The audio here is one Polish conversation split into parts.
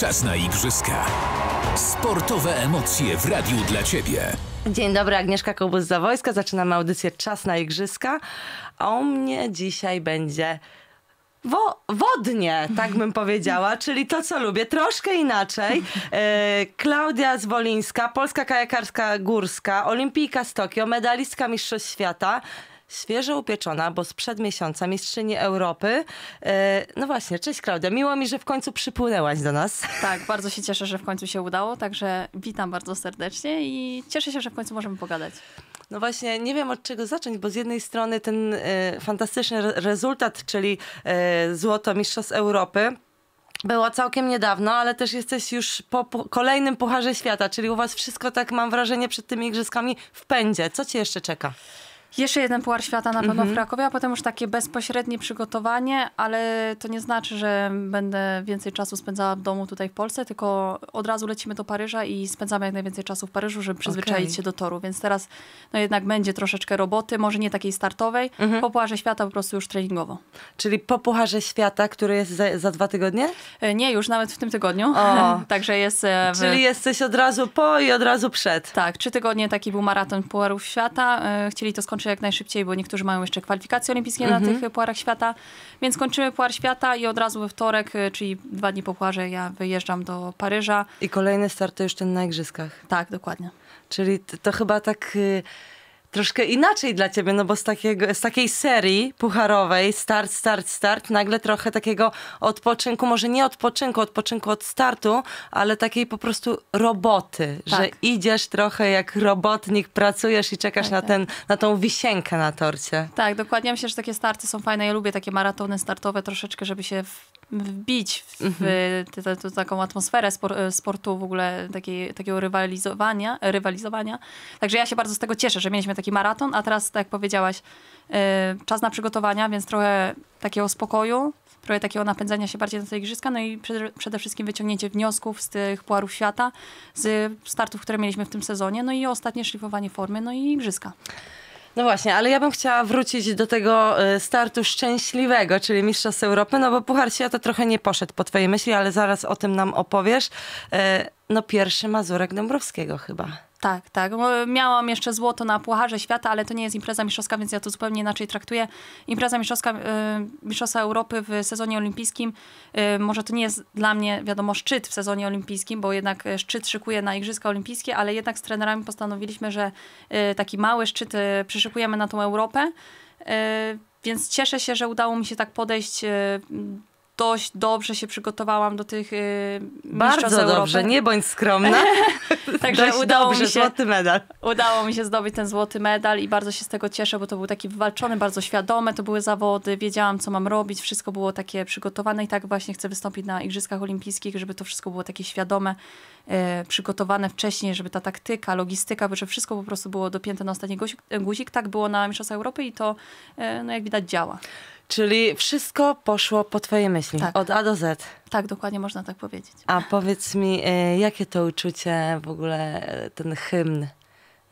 Czas na igrzyska. Sportowe emocje w radiu dla Ciebie. Dzień dobry, Agnieszka kobus za wojska. Zaczynamy audycję Czas na igrzyska. A u mnie dzisiaj będzie Wo wodnie, tak bym powiedziała, czyli to, co lubię, troszkę inaczej. E, Klaudia Zwolińska, polska kajakarska górska, olimpijka z Tokio, medalistka Mistrzostw Świata, świeżo upieczona, bo sprzed miesiąca mistrzyni Europy. E, no właśnie, cześć Klaudia, miło mi, że w końcu przypłynęłaś do nas. Tak, bardzo się cieszę, że w końcu się udało, także witam bardzo serdecznie i cieszę się, że w końcu możemy pogadać. No właśnie, nie wiem od czego zacząć, bo z jednej strony ten e, fantastyczny rezultat, czyli e, złoto Mistrzostw Europy, było całkiem niedawno, ale też jesteś już po, kolejnym Pucharze Świata, czyli u was wszystko tak, mam wrażenie, przed tymi igrzyskami w pędzie. Co ci jeszcze czeka? Jeszcze jeden Puar Świata na pewno w mhm. Krakowie, a potem już takie bezpośrednie przygotowanie, ale to nie znaczy, że będę więcej czasu spędzała w domu tutaj w Polsce, tylko od razu lecimy do Paryża i spędzamy jak najwięcej czasu w Paryżu, żeby przyzwyczaić okay. się do toru. Więc teraz no jednak będzie troszeczkę roboty, może nie takiej startowej, mm po Puarze Świata po prostu już treningowo. Czyli po Pucharze Świata, który jest za, za dwa tygodnie? E, nie, już nawet w tym tygodniu. O. Także jest... E, w... Czyli jesteś od razu po i od razu przed. Tak, trzy tygodnie taki był maraton Puarów Świata. E, chcieli to skończyć kończy jak najszybciej, bo niektórzy mają jeszcze kwalifikacje olimpijskie na mhm. tych Puarach Świata. Więc kończymy Puar Świata i od razu we wtorek, y, czyli dwa dni po Puarze, ja wyjeżdżam do Paryża. I start to już ten na Igrzyskach. Tak, dokładnie. Czyli to, to chyba tak... Y troszkę inaczej dla ciebie, no bo z, takiego, z takiej serii pucharowej, start, start, start, nagle trochę takiego odpoczynku, może nie odpoczynku, odpoczynku od startu, ale takiej po prostu roboty, tak. że idziesz trochę jak robotnik, pracujesz i czekasz tak, na, tak. ten, na tą wisienkę na torcie. Tak, dokładnie. Myślę, że takie starty są fajne. Ja lubię takie maratony startowe troszeczkę, żeby się w wbić w mhm. te, taką atmosferę spor, e, sportu, w ogóle takiej, takiego rywalizowania, e, rywalizowania. Także ja się bardzo z tego cieszę, że mieliśmy taki maraton, a teraz, tak jak powiedziałaś, e, czas na przygotowania, więc trochę takiego spokoju, trochę takiego napędzania się bardziej na te igrzyska, no i przede, przede wszystkim wyciągnięcie wniosków z tych puarów świata, z startów, które mieliśmy w tym sezonie, no i ostatnie szlifowanie formy, no i igrzyska. No właśnie, ale ja bym chciała wrócić do tego y, startu szczęśliwego, czyli Mistrzostw Europy, no bo Puchar Świata trochę nie poszedł po twojej myśli, ale zaraz o tym nam opowiesz. Y, no pierwszy Mazurek Dąbrowskiego chyba. Tak, tak. Miałam jeszcze złoto na Pucharze Świata, ale to nie jest impreza mistrzowska, więc ja to zupełnie inaczej traktuję. Impreza mistrzowska, y, mistrzostwa Europy w sezonie olimpijskim, y, może to nie jest dla mnie, wiadomo, szczyt w sezonie olimpijskim, bo jednak y, szczyt szykuję na Igrzyska Olimpijskie, ale jednak z trenerami postanowiliśmy, że taki mały szczyt przyszykujemy na tą Europę. Więc cieszę się, że udało mi się tak podejść dość dobrze się przygotowałam do tych yy, Bardzo dobrze, nie bądź skromna. Także dość udało dobrze, mi się, złoty medal. Udało mi się zdobyć ten złoty medal i bardzo się z tego cieszę, bo to był taki wywalczony, bardzo świadome, to były zawody, wiedziałam co mam robić, wszystko było takie przygotowane i tak właśnie chcę wystąpić na Igrzyskach Olimpijskich, żeby to wszystko było takie świadome, yy, przygotowane wcześniej, żeby ta taktyka, logistyka, żeby wszystko po prostu było dopięte na ostatni guzik, tak było na Mistrzostwach Europy i to, yy, no jak widać, działa. Czyli wszystko poszło po twojej myśli, tak. od A do Z. Tak, dokładnie można tak powiedzieć. A powiedz mi, e, jakie to uczucie w ogóle, e, ten hymn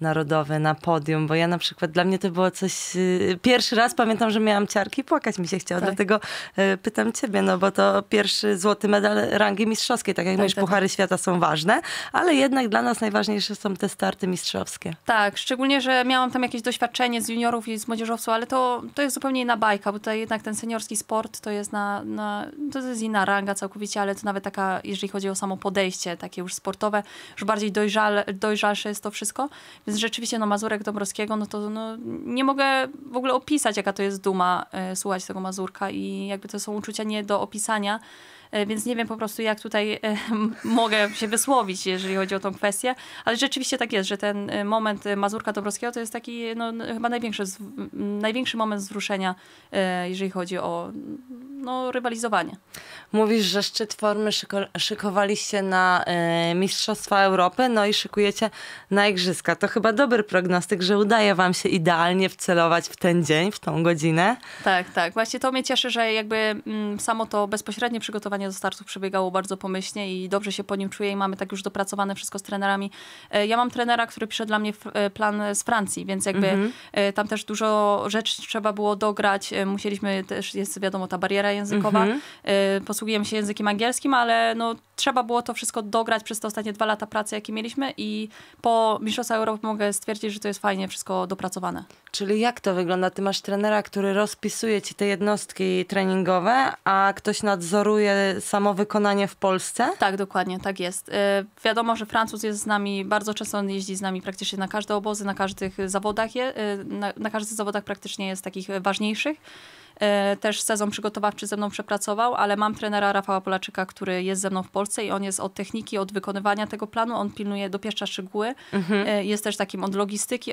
narodowe na podium, bo ja na przykład dla mnie to było coś. Y, pierwszy raz pamiętam, że miałam ciarki i płakać mi się chciało, tak. dlatego y, pytam ciebie, no bo to pierwszy złoty medal rangi mistrzowskiej, tak jak tak, mówisz, tak. Puchary tak. Świata są ważne, ale jednak dla nas najważniejsze są te starty mistrzowskie. Tak, szczególnie, że miałam tam jakieś doświadczenie z juniorów i z młodzieżowców, ale to, to jest zupełnie inna bajka, bo tutaj jednak ten seniorski sport to jest na, na to jest inna ranga całkowicie, ale to nawet taka, jeżeli chodzi o samo podejście takie już sportowe, już bardziej dojrzale, dojrzalsze jest to wszystko, więc rzeczywiście no, Mazurek Dąbrowskiego, no to no, nie mogę w ogóle opisać, jaka to jest duma y, słuchać tego Mazurka i jakby to są uczucia nie do opisania. E, więc nie wiem po prostu, jak tutaj e, mogę się wysłowić, jeżeli chodzi o tą kwestię, ale rzeczywiście tak jest, że ten e, moment Mazurka Dobrowskiego to jest taki no, chyba największy, największy moment wzruszenia, jeżeli chodzi o no, rywalizowanie. Mówisz, że szczyt formy szyko- szykowaliście na y, Mistrzostwa Europy, no i szykujecie na Igrzyska. To chyba dobry prognostyk, że udaje wam się idealnie wcelować w ten dzień, w tą godzinę. Tak, tak. Właśnie to mnie cieszy, że jakby m, samo to bezpośrednie przygotowanie przygotowanie do przebiegało bardzo pomyślnie i dobrze się po nim czuję i mamy tak już dopracowane wszystko z trenerami. E, ja mam trenera, który pisze dla mnie e, plan z Francji, więc jakby mhm. E, tam też dużo rzeczy trzeba było dograć. Musieliśmy też, jest wiadomo, ta bariera językowa. Mhm. Posługujemy się językiem angielskim, ale no, trzeba było to wszystko dograć przez te ostatnie dwa lata pracy, jakie mieliśmy i po Mistrzostwach Europy mogę stwierdzić, że to jest fajnie wszystko dopracowane. Czyli jak to wygląda? Ty masz trenera, który rozpisuje ci te jednostki treningowe, a ktoś nadzoruje samo wykonanie w Polsce? Tak, dokładnie, tak jest. E, wiadomo, że Francuz jest z nami, bardzo często on jeździ z nami praktycznie na każde obozy, na każdych zawodach, je, e, na, na każdych zawodach praktycznie jest takich ważniejszych e, też sezon przygotowawczy ze mną przepracował, ale mam trenera Rafała Polaczyka, który jest ze mną w Polsce i on jest od techniki, od wykonywania tego planu, on pilnuje, dopieszcza szczegóły, mhm. jest też takim od logistyki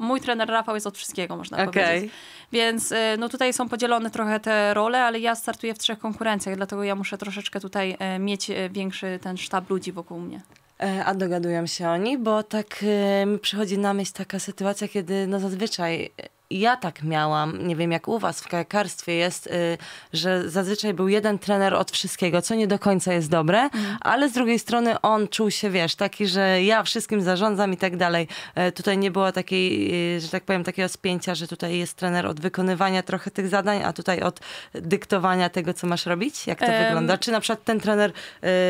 mój trener Rafał jest od wszystkiego, można okay. powiedzieć. Więc y, no tutaj są podzielone trochę te role, ale ja startuję w trzech konkurencjach, dlatego ja muszę troszeczkę tutaj y, mieć y, większy ten sztab ludzi wokół mnie. E, a dogadują się oni, bo tak mi przychodzi na myśl taka sytuacja, kiedy no zazwyczaj ja tak miałam, nie wiem jak u was w kajakarstwie jest, y, że zazwyczaj był jeden trener od wszystkiego, co nie do końca jest dobre, ale z drugiej strony on czuł się, wiesz, taki, że ja wszystkim zarządzam i tak dalej. E, tutaj nie było takiej, y, że tak powiem, takiego spięcia, że tutaj jest trener od wykonywania trochę tych zadań, a tutaj od dyktowania tego, co masz robić. Jak to um. wygląda? Czy na przykład ten trener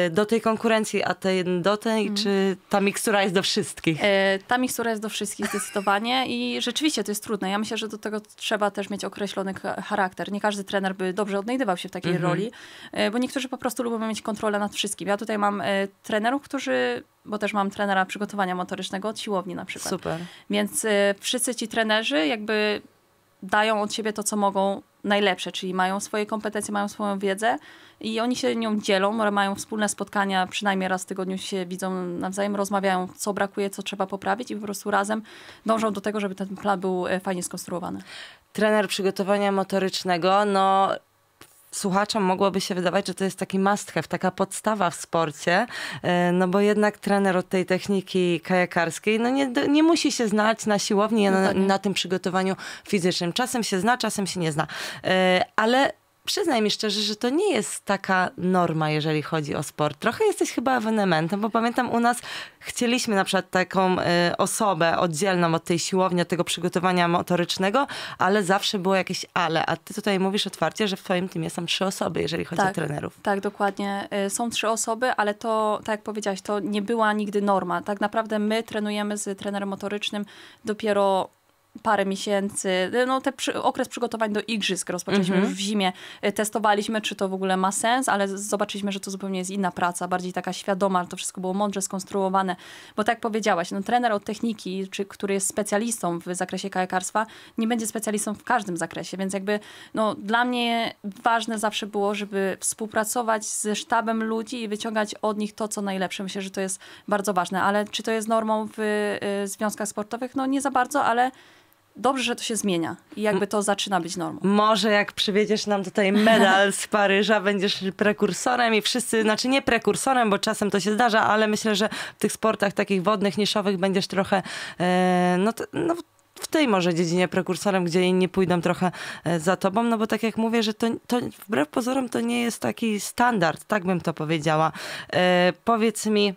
y, do tej konkurencji, a ten do tej, mm. czy ta mikstura jest do wszystkich? E, ta mikstura jest do wszystkich zdecydowanie i rzeczywiście to jest trudne. Ja myślę, się, że do tego trzeba też mieć określony charakter. Nie każdy trener by dobrze odnajdywał się w takiej mhm. roli, e, bo niektórzy po prostu lubią mieć kontrolę nad wszystkim. Ja tutaj mam e, trenerów, którzy bo też mam trenera przygotowania motorycznego od siłowni na przykład. Super. Więc e, wszyscy ci trenerzy jakby dają od siebie to, co mogą najlepsze, czyli mają swoje kompetencje, mają swoją wiedzę i oni się nią dzielą, mają wspólne spotkania, przynajmniej raz w tygodniu się widzą nawzajem, rozmawiają, co brakuje, co trzeba poprawić i po prostu razem dążą do tego, żeby ten plan był e, fajnie skonstruowany. Trener przygotowania motorycznego, no słuchaczom mogłoby się wydawać, że to jest taki must have, taka podstawa w sporcie, e, no bo jednak trener od tej techniki kajakarskiej no nie, nie musi się znać na siłowni, no na, tak, no. na tym przygotowaniu fizycznym. Czasem się zna, czasem się nie zna. E, ale przyznaj mi szczerze, że to nie jest taka norma, jeżeli chodzi o sport. Trochę jesteś chyba ewenementem, bo pamiętam u nas chcieliśmy na przykład taką y, osobę oddzielną od tej siłowni, od tego przygotowania motorycznego, ale zawsze było jakieś ale. A ty tutaj mówisz otwarcie, że w twoim teamie są trzy osoby, jeżeli chodzi tak, o trenerów. Tak, dokładnie. Y, są trzy osoby, ale to, tak jak powiedziałaś, to nie była nigdy norma. Tak naprawdę my trenujemy z trenerem motorycznym dopiero parę miesięcy, no ten przy, okres przygotowań do igrzysk rozpoczęliśmy mm -hmm. już mhm. w zimie, y, testowaliśmy, czy to w ogóle ma sens, ale zobaczyliśmy, że to zupełnie jest inna praca, bardziej taka świadoma, to wszystko było mądrze skonstruowane, bo tak jak powiedziałaś, no trener od techniki, czy, który jest specjalistą w zakresie kajakarstwa, nie będzie specjalistą w każdym zakresie, więc jakby no, dla mnie ważne zawsze było, żeby współpracować ze sztabem ludzi i wyciągać od nich to, co najlepsze. Myślę, że to jest bardzo ważne, ale czy to jest normą w, w y, związkach sportowych? No nie za bardzo, ale dobrze, że to się zmienia i jakby to zaczyna być normą. Może jak przywiedziesz nam tutaj medal z Paryża, będziesz prekursorem i wszyscy, znaczy nie prekursorem, bo czasem to się zdarza, ale myślę, że w tych sportach takich wodnych, niszowych będziesz trochę, e, no, to, no w tej może dziedzinie prekursorem, gdzie inni pójdą trochę e, za tobą, no bo tak jak mówię, że to, to wbrew pozorom to nie jest taki standard, tak bym to powiedziała. E, powiedz mi,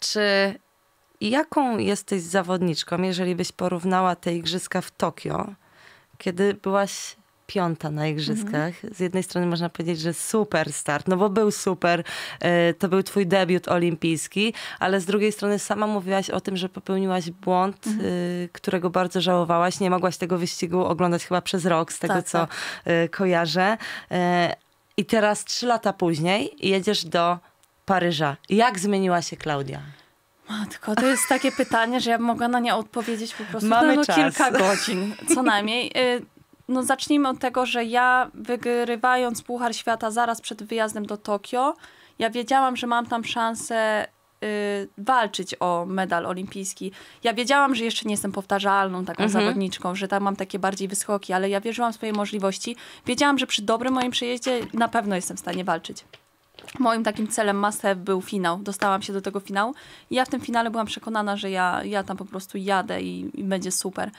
czy jaką jesteś zawodniczką, jeżeli byś porównała te igrzyska w Tokio, kiedy byłaś piąta na igrzyskach. Mhm. Z jednej strony można powiedzieć, że super start, no bo był super, e, to był twój debiut olimpijski, ale z drugiej strony sama mówiłaś o tym, że popełniłaś błąd, mhm. E, którego bardzo żałowałaś. Nie mogłaś tego wyścigu oglądać chyba przez rok, z tego tak, co tak. E, kojarzę. I teraz trzy lata później jedziesz do Paryża. Jak zmieniła się Klaudia? Matko, to jest takie pytanie, że ja bym mogła na nie odpowiedzieć po prostu Mamy no, no, kilka godzin, co najmniej. Y, no zacznijmy od tego, że ja wygrywając Puchar Świata zaraz przed wyjazdem do Tokio, ja wiedziałam, że mam tam szansę y, walczyć o medal olimpijski. Ja wiedziałam, że jeszcze nie jestem powtarzalną taką mhm. zawodniczką, że tam mam takie bardziej wyskoki, ale ja wierzyłam w swoje możliwości. Wiedziałam, że przy dobrym moim przejeździe na pewno jestem w stanie walczyć moim takim celem must have był finał. Dostałam się do tego finału i ja w tym finale byłam przekonana, że ja, ja tam po prostu jadę i, i będzie super.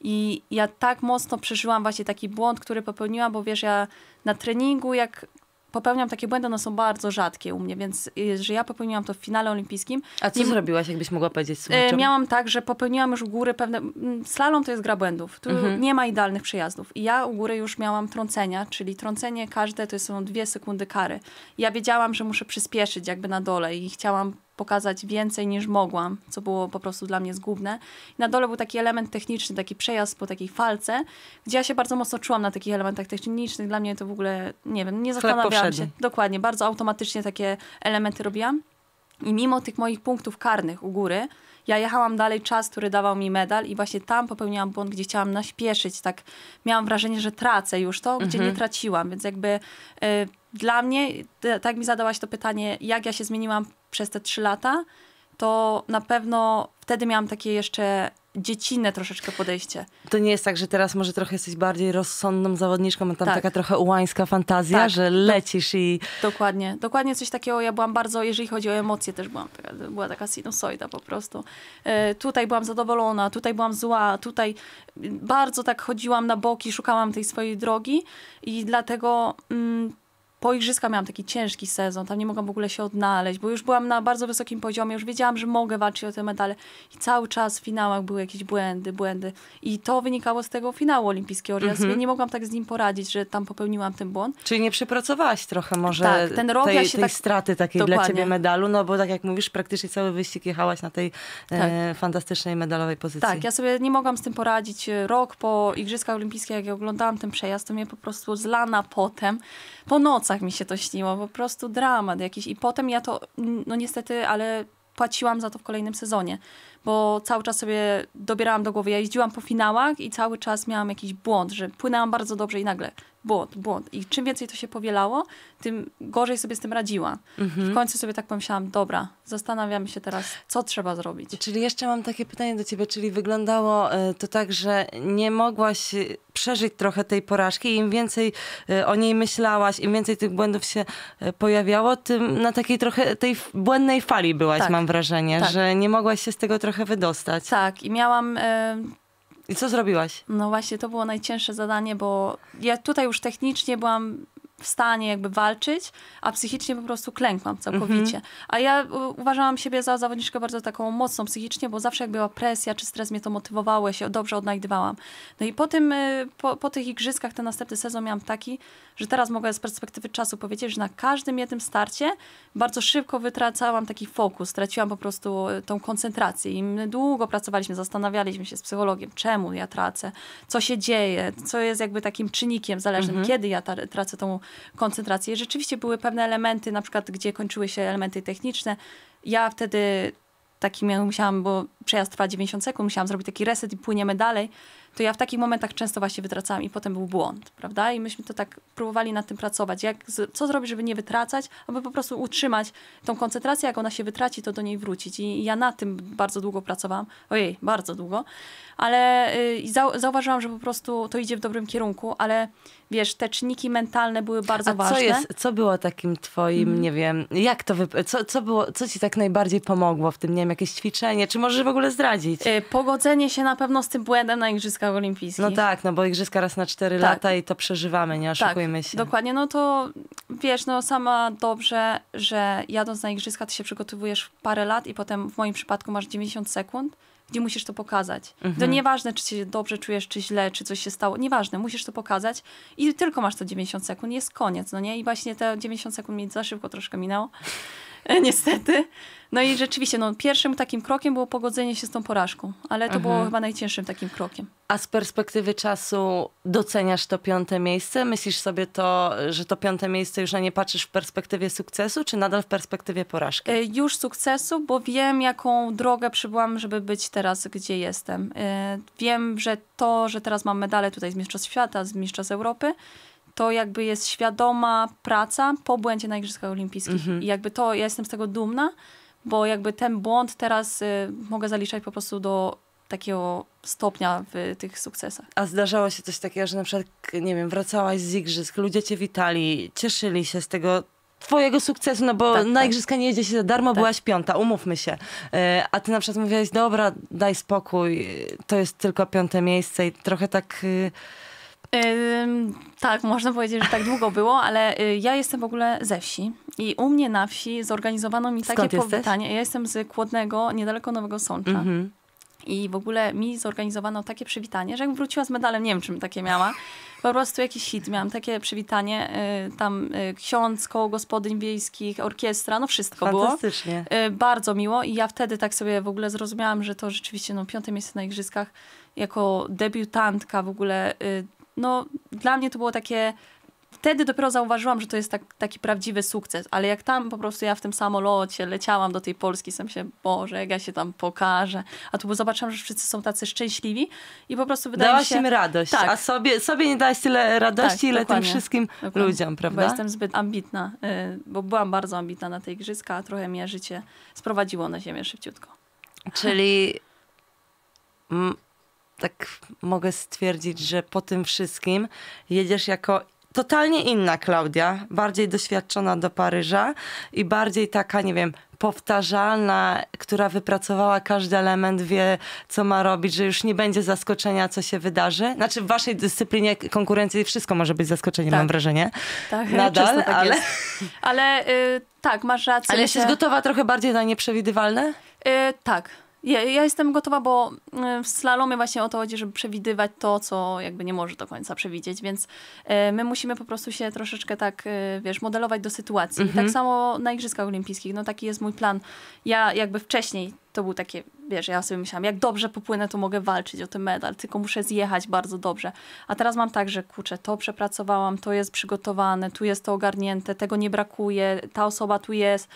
I ja tak mocno przeżyłam właśnie taki błąd, który popełniłam, bo wiesz, ja na treningu, jak popełniam takie błędy, one są bardzo rzadkie u mnie, więc y, że ja popełniłam to w finale olimpijskim. A co nie, zrobiłaś, jakbyś mogła powiedzieć e, słuchaczom? Miałam tak, że popełniłam już u góry pewne... Slalom to jest gra błędów. Tu mhm. nie ma idealnych przejazdów. I ja u góry już miałam trącenia, czyli trącenie każde to są dwie sekundy kary. Ja wiedziałam, że muszę przyspieszyć jakby na dole i chciałam pokazać więcej niż mogłam, co było po prostu dla mnie zgubne. Na dole był taki element techniczny, taki przejazd po takiej falce, gdzie ja się bardzo mocno czułam na takich elementach technicznych. Dla mnie to w ogóle, nie wiem, nie zastanawiałam się. Dokładnie, bardzo automatycznie takie elementy robiłam. I mimo tych moich punktów karnych u góry, ja jechałam dalej czas, który dawał mi medal i właśnie tam popełniłam błąd, gdzie chciałam naśpieszyć, tak miałam wrażenie, że tracę już to, gdzie mhm. nie traciłam, więc jakby y, dla mnie, tak mi zadałaś to pytanie, jak ja się zmieniłam przez te trzy lata, to na pewno wtedy miałam takie jeszcze dziecinne troszeczkę podejście. To nie jest tak, że teraz może trochę jesteś bardziej rozsądną zawodniczką, a tam tak. taka trochę ułańska fantazja, tak. że lecisz i... Dokładnie, dokładnie coś takiego. Ja byłam bardzo, jeżeli chodzi o emocje, też byłam taka, była taka sinusoida po prostu. E, tutaj byłam zadowolona, tutaj byłam zła, tutaj bardzo tak chodziłam na boki, szukałam tej swojej drogi i dlatego... Mm, po igrzyskach miałam taki ciężki sezon, tam nie mogłam w ogóle się odnaleźć, bo już byłam na bardzo wysokim poziomie, już wiedziałam, że mogę walczyć o te medale i cały czas w finałach były jakieś błędy, błędy i to wynikało z tego finału olimpijskiego, że mm -hmm. ja sobie nie mogłam tak z nim poradzić, że tam popełniłam ten błąd. Czyli nie przepracowałaś trochę może tak, ten rok tej, ja tej tak... straty takiej Dokładnie. dla ciebie medalu, no bo tak jak mówisz, praktycznie cały wyścig jechałaś na tej e, tak. e, fantastycznej medalowej pozycji. Tak, ja sobie nie mogłam z tym poradzić. E, rok po igrzyskach olimpijskich, jak ja oglądałam ten przejazd, to mnie po prostu zlana potem, po nocy nocach mi się to śniło, po prostu dramat jakiś. I potem ja to, no niestety, ale płaciłam za to w kolejnym sezonie, bo cały czas sobie dobierałam do głowy. Ja jeździłam po finałach i cały czas miałam jakiś błąd, że płynęłam bardzo dobrze i nagle błąd, błąd. I czym więcej to się powielało, tym gorzej sobie z tym radziłam. Mhm. W końcu sobie tak pomyślałam, dobra, zastanawiam się teraz, co trzeba zrobić. Czyli jeszcze mam takie pytanie do ciebie, czyli wyglądało e, to tak, że nie mogłaś e, przeżyć trochę tej porażki, i im więcej e, o niej myślałaś, im więcej tych błędów się pojawiało, tym na takiej trochę tej błędnej fali byłaś, tak. mam wrażenie, tak. że nie mogłaś się z tego trochę trochę wydostać. Tak, i miałam. E, I co zrobiłaś? No właśnie, to było najcięższe zadanie, bo ja tutaj już technicznie byłam w stanie jakby walczyć, a psychicznie po prostu klękłam całkowicie. Mhm. A ja uważałam siebie za zawodniczkę bardzo taką mocną psychicznie, bo zawsze jak była presja czy stres mnie to motywowało, ja się dobrze odnajdywałam. No i po tym, y, po, po tych igrzyskach ten następny sezon miałam taki, że teraz mogę z perspektywy czasu powiedzieć, że na każdym jednym starcie bardzo szybko wytracałam taki fokus, traciłam po prostu y, tą koncentrację i długo pracowaliśmy, zastanawialiśmy się z psychologiem, czemu ja tracę, co się dzieje, co jest jakby takim czynnikiem zależnym, mhm. kiedy ja tracę tą koncentrację. Rzeczywiście były pewne elementy, na przykład gdzie kończyły się elementy techniczne. Ja wtedy taki miał, musiałam, bo przejazd trwa 90 sekund, musiałam zrobić taki reset i płyniemy dalej to ja w takich momentach często właśnie wytracałam i potem był błąd, prawda? I myśmy to tak próbowali nad tym pracować. Jak, co zrobić, żeby nie wytracać, aby po prostu utrzymać tą koncentrację, jak ona się wytraci, to do niej wrócić. I ja na tym bardzo długo pracowałam. Ojej, bardzo długo. Ale yy, zau zauważyłam, że po prostu to idzie w dobrym kierunku, ale wiesz, te czynniki mentalne były bardzo A ważne. Co, jest, co było takim twoim, mhm. nie wiem, jak to, co, co, było, co ci tak najbardziej pomogło w tym, nie wiem, jakieś ćwiczenie, czy możesz w ogóle zdradzić? Yy, pogodzenie się na pewno z tym błędem na igrzyskach Igrzyskach Olimpijskich. No tak, no bo igrzyska raz na 4 tak. lata i to przeżywamy, nie tak, oszukujmy tak, się. Dokładnie, no to wiesz, no sama dobrze, że jadąc na igrzyska ty się przygotowujesz parę lat i potem w moim przypadku masz 90 sekund, gdzie musisz to pokazać. Mhm. To nieważne, czy się dobrze czujesz, czy źle, czy coś się stało. Nieważne, musisz to pokazać i tylko masz to 90 sekund, jest koniec, no nie? I właśnie te 90 sekund mi za szybko troszkę minęło. niestety. No i rzeczywiście, no, pierwszym takim krokiem było pogodzenie się z tą porażką, ale to mhm. było chyba najcięższym takim krokiem. A z perspektywy czasu doceniasz to piąte miejsce? Myślisz sobie to, że to piąte miejsce już na nie patrzysz w perspektywie sukcesu, czy nadal w perspektywie porażki? E, już sukcesu, bo wiem, jaką drogę przybyłam, żeby być teraz, gdzie jestem. E, wiem, że to, że teraz mam medale tutaj z Mistrzostw Świata, z Mistrzostw Europy, to jakby jest świadoma praca po błędzie na Igrzyskach Olimpijskich. Mhm. I jakby to, ja jestem z tego dumna, bo jakby ten błąd teraz y, mogę zaliczać po prostu do takiego stopnia w tych sukcesach. A zdarzało się coś takiego, że na przykład, nie wiem, wracałaś z igrzysk, ludzie cię witali, cieszyli się z tego twojego sukcesu, no bo tak, na tak. igrzyska nie jedzie się za darmo, tak. byłaś piąta, umówmy się. Y, a ty na przykład mówiłaś, dobra, daj spokój, to jest tylko piąte miejsce i trochę tak y, tak, można powiedzieć, że tak długo było, ale y, ja jestem w ogóle ze wsi i u mnie na wsi zorganizowano mi Skąd takie jesteś? powitanie. Ja jestem z Kłodnego, niedaleko Nowego Sącza. Mm -hmm. I w ogóle mi zorganizowano takie przywitanie, że jak wróciła z medalem, nie wiem czym takie miała, po prostu jakiś hit miałam, takie przywitanie, y, tam y, ksiądz, koło gospodyń wiejskich, orkiestra, no wszystko Fantastycznie. było. Y, bardzo miło i ja wtedy tak sobie w ogóle zrozumiałam, że to rzeczywiście no, piąte miejsce na igrzyskach jako debiutantka w ogóle y, no dla mnie to było takie wtedy dopiero zauważyłam, że to jest tak, taki prawdziwy sukces, ale jak tam po prostu ja w tym samolocie leciałam do tej Polski, sam się, Boże, jak ja się tam pokażę, a tu zobaczyłam, że wszyscy są tacy szczęśliwi i po prostu wydaje Dałaś mi się... Dałaś im radość. tak. a sobie, sobie nie dałaś tyle radości, tak, ile tym wszystkim dokładnie. ludziom, prawda? Bo jestem zbyt ambitna, y, bo byłam bardzo ambitna na te igrzyska, a trochę mnie życie sprowadziło na ziemię szybciutko. Czyli tak mogę stwierdzić, że po tym wszystkim jedziesz jako totalnie inna Klaudia, bardziej doświadczona do Paryża i bardziej taka, nie wiem, powtarzalna, która wypracowała każdy element, wie co ma robić, że już nie będzie zaskoczenia, co się wydarzy. Znaczy w waszej dyscyplinie konkurencji wszystko może być zaskoczeniem, tak. mam wrażenie. Tak, Nadal, tak ale... Ale y, tak, masz rację. Ale jesteś gotowa trochę bardziej na nieprzewidywalne? Y, tak. Ja, ja, jestem gotowa, bo e, w slalomie właśnie o to chodzi, żeby przewidywać to, co jakby nie może do końca przewidzieć, więc e, my musimy po prostu się troszeczkę tak, e, wiesz, modelować do sytuacji. tak mhm. samo na Igrzyskach Olimpijskich, no taki jest mój plan. Ja jakby wcześniej to był takie, wiesz, ja sobie myślałam, jak dobrze popłynę, to mogę walczyć o ten medal, tylko muszę zjechać bardzo dobrze. A teraz mam tak, że kurczę, to przepracowałam, to jest przygotowane, tu jest to ogarnięte, tego nie brakuje, ta osoba tu jest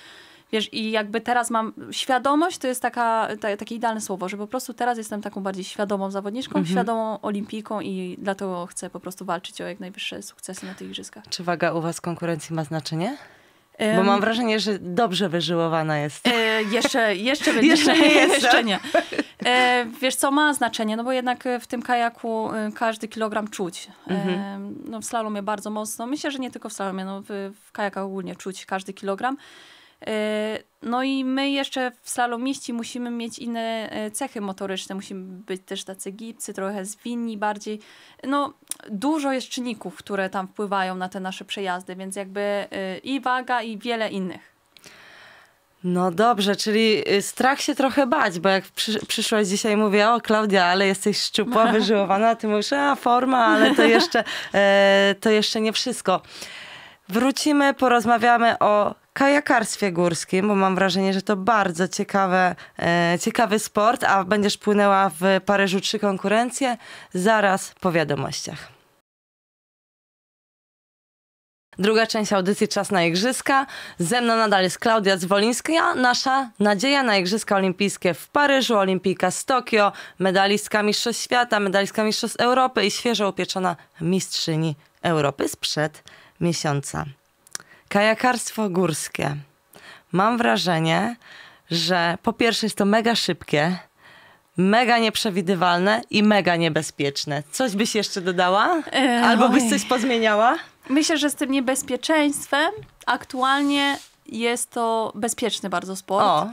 Wiesz, i jakby teraz mam świadomość, to jest taka, ta, takie idealne słowo, że po prostu teraz jestem taką bardziej świadomą zawodniczką, mhm. świadomą olimpijką i dlatego chcę po prostu walczyć o jak najwyższe sukcesy na tych igrzyskach. Czy waga u was konkurencji ma znaczenie? Bo mam wrażenie, że dobrze wyżyłowana jest. E, jeszcze, jeszcze, będzie, jeszcze nie. Jeszcze nie. E, wiesz, co ma znaczenie? No bo jednak w tym kajaku e, każdy kilogram czuć. E, mhm. no w slalomie bardzo mocno. Myślę, że nie tylko w slalomie, no w, w kajakach ogólnie czuć każdy kilogram. Y, no i my jeszcze w slalomiści musimy mieć inne y, cechy motoryczne, musimy być też tacy gipcy, trochę zwinni bardziej. No dużo jest czynników, które tam wpływają na te nasze przejazdy, więc jakby y, i waga i wiele innych. No dobrze, czyli strach się trochę bać, bo jak przy, przyszłaś dzisiaj mówię, o Klaudia, ale jesteś szczupła, wyżyłowana, ty mówisz, a forma, ale to jeszcze, e, to jeszcze nie wszystko. Wrócimy, porozmawiamy o kajakarstwie górskim, bo mam wrażenie, że to bardzo ciekawe, e, ciekawy sport, a będziesz płynęła w Paryżu trzy konkurencje zaraz po wiadomościach. Druga część audycji Czas na Igrzyska. Ze mną nadal jest Klaudia Zwolińska, nasza nadzieja na Igrzyska Olimpijskie w Paryżu, Olimpijka z Tokio, medalistka Mistrzostw Świata, medalistka Mistrzostw Europy i świeżo upieczona mistrzyni Europy sprzed miesiąca. Kajakarstwo górskie. Mam wrażenie, że po pierwsze jest to mega szybkie, mega nieprzewidywalne i mega niebezpieczne. Coś byś jeszcze dodała? E, Albo byś coś pozmieniała? Myślę, że z tym niebezpieczeństwem aktualnie jest to bezpieczny bardzo sport. O.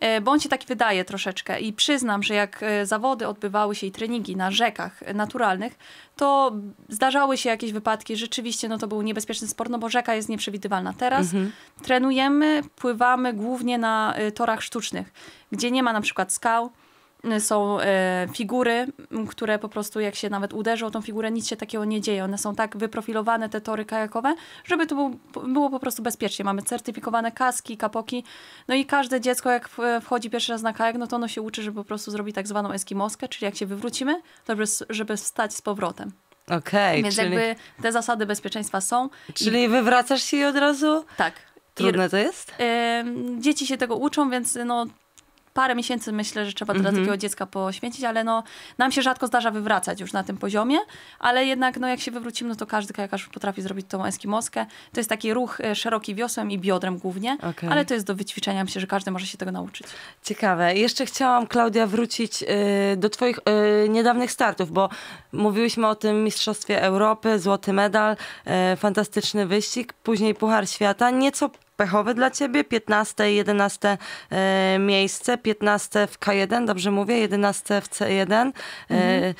E, Bądźcie się tak wydaje troszeczkę. I przyznam, że jak e, zawody odbywały się i treningi na rzekach e, naturalnych, to zdarzały się jakieś wypadki. Rzeczywiście no, to był niebezpieczny sport, no bo rzeka jest nieprzewidywalna. Teraz mhm. trenujemy, pływamy głównie na torach sztucznych, gdzie nie ma na przykład skał, Y, są y, figury, które po prostu jak się nawet uderzą o tą figurę, nic się takiego nie dzieje. One są tak wyprofilowane, te tory kajakowe, żeby to było po prostu bezpiecznie. Mamy certyfikowane kaski, kapoki, no i każde dziecko jak wchodzi pierwszy raz na kajak, no to ono się uczy, żeby po prostu zrobić tak zwaną eskimoskę, czyli jak się wywrócimy, to żeby, wstać z powrotem. Okej, okay, Więc czyli... jakby te zasady bezpieczeństwa są. Czyli i... wywracasz się i od razu? Tak. Trudne to jest? dzieci się tego uczą, więc no parę miesięcy myślę, że trzeba dla mhm. takiego dziecka poświęcić, ale no, nam się rzadko zdarza wywracać już na tym poziomie, ale jednak no, jak się wywrócimy, no to każdy kajakarz potrafi zrobić tą eskimoskę. To jest taki ruch e, szeroki wiosłem i biodrem głównie, okay. ale to jest do wyćwiczenia. Myślę, że każdy może się tego nauczyć. Ciekawe. Jeszcze chciałam, Klaudia, wrócić e, do twoich e, niedawnych startów, bo mówiłyśmy o tym Mistrzostwie Europy, złoty medal, fantastyczny wyścig, później Puchar Świata. Nieco pechowe dla ciebie, 15 i 11 miejsce, 15 w K1, dobrze mówię, 11 w C1. E, mhm.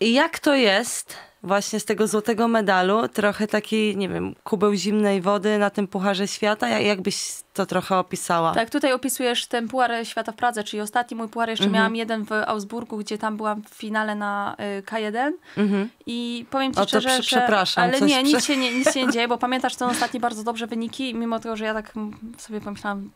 Jak to jest, właśnie z tego złotego medalu, trochę taki, nie wiem, kubeł zimnej wody na tym Pucharze Świata. Jakbyś to trochę opisała? Tak, tutaj opisujesz ten Puchar Świata w Pradze, czyli ostatni mój Puchar. Jeszcze mhm. miałam jeden w Augsburgu, gdzie tam byłam w finale na y, K1 mhm. i powiem ci o, szczerze, przepraszam, że... Ale nie, prze... nic, się nie, nic się nie dzieje, bo pamiętasz ten ostatni bardzo dobrze wyniki, mimo tego, że ja tak sobie pomyślałam,